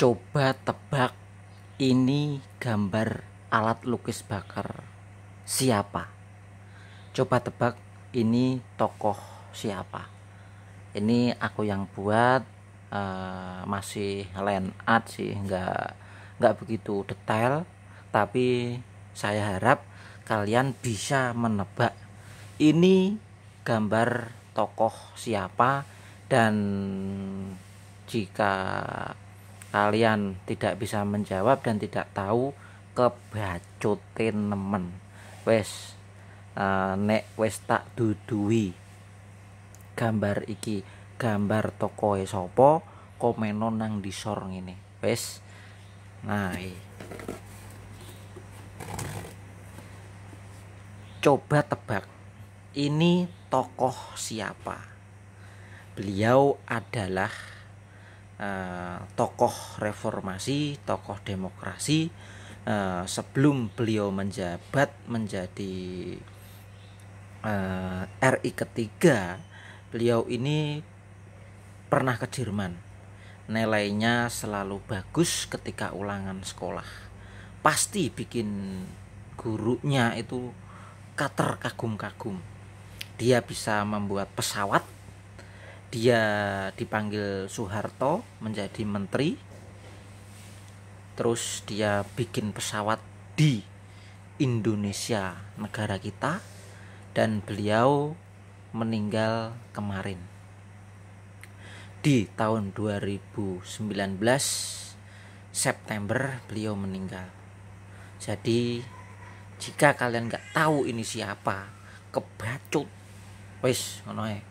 coba tebak ini gambar alat lukis bakar siapa coba tebak ini tokoh siapa ini aku yang buat uh, masih line art sih nggak nggak begitu detail tapi saya harap kalian bisa menebak ini gambar tokoh siapa dan jika kalian tidak bisa menjawab dan tidak tahu kebacutin nemen wes uh, nek wes tak dudui gambar iki gambar toko esopo komeno nang disor ini wes nah coba tebak ini tokoh siapa beliau adalah Eh, tokoh reformasi, tokoh demokrasi uh, sebelum beliau menjabat menjadi uh, eh, RI ketiga, beliau ini pernah ke Jerman. Nilainya selalu bagus ketika ulangan sekolah. Pasti bikin gurunya itu kater kagum-kagum. Dia bisa membuat pesawat dia dipanggil Soeharto menjadi menteri terus dia bikin pesawat di Indonesia negara kita dan beliau meninggal kemarin di tahun 2019 September beliau meninggal jadi jika kalian nggak tahu ini siapa kebacut wis ngono